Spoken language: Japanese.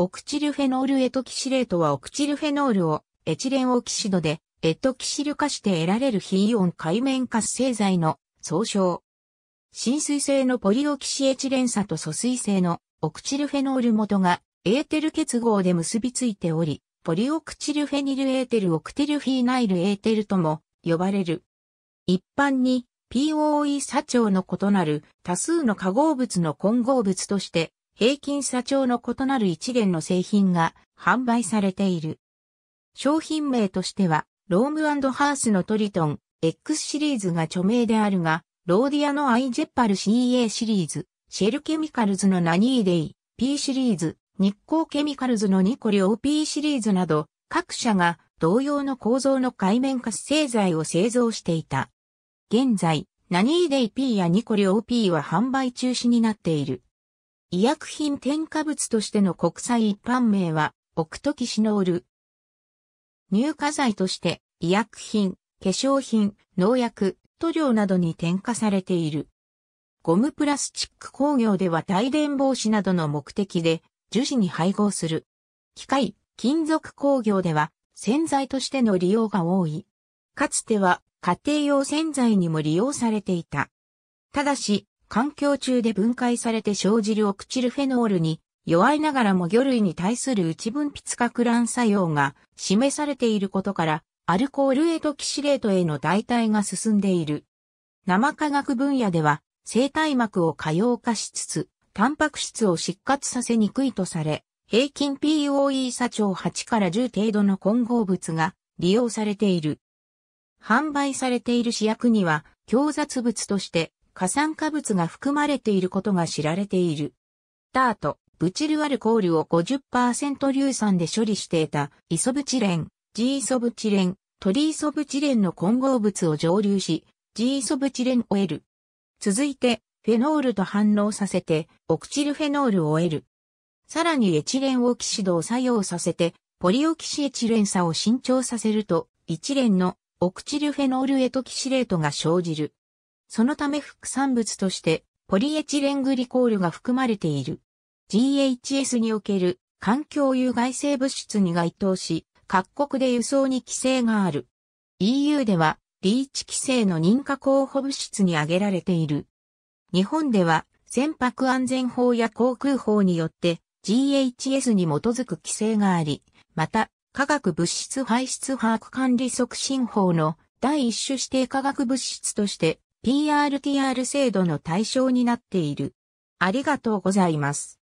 オクチルフェノールエトキシレートはオクチルフェノールをエチレンオキシドでエトキシル化して得られる非イオン界面活性剤の総称。浸水性のポリオキシエチレン酸と疎水性のオクチルフェノール元がエーテル結合で結びついており、ポリオクチルフェニルエーテルオクテルフィーナイルエーテルとも呼ばれる。一般に POE 砂長の異なる多数の化合物の混合物として平均社長の異なる一元の製品が販売されている。商品名としては、ロームハースのトリトン X シリーズが著名であるが、ローディアのアイジェッパル CA シリーズ、シェルケミカルズのナニーデイ P シリーズ、日光ケミカルズのニコリオ P シリーズなど、各社が同様の構造の界面活性剤を製造していた。現在、ナニーデイ P やニコリオ P は販売中止になっている。医薬品添加物としての国際一般名は、オクトキシノール。乳化剤として、医薬品、化粧品、農薬、塗料などに添加されている。ゴムプラスチック工業では帯電防止などの目的で、樹脂に配合する。機械、金属工業では、洗剤としての利用が多い。かつては、家庭用洗剤にも利用されていた。ただし、環境中で分解されて生じるオクチルフェノールに弱いながらも魚類に対する内分泌核乱作用が示されていることから、アルコールエトキシレートへの代替が進んでいる。生化学分野では、生体膜を可用化しつつ、タンパク質を失活させにくいとされ、平均 POE 差長8から10程度の混合物が利用されている。販売されている試薬には、強雑物として過酸化物が含まれていることが知られている。タート、ブチルアルコールを50%硫酸で処理していたイソブチレン、ジイソブチレン、トリイソブチレンの混合物を蒸留し、ジイソブチレンを得る。続いて、フェノールと反応させて、オクチルフェノールを得る。さらにエチレンオキシドを作用させて、ポリオキシエチレン差を伸長させると、一連のオクチルフェノールエトキシレートが生じる。そのため副産物としてポリエチレングリコールが含まれている。GHS における環境有害性物質に該当し、各国で輸送に規制がある。EU では、リーチ規制の認可候補物質に挙げられている。日本では、船舶安全法や航空法によって GHS に基づく規制があり、また、化学物質排出把握管理促進法の第一種指定化学物質として PRTR 制度の対象になっている。ありがとうございます。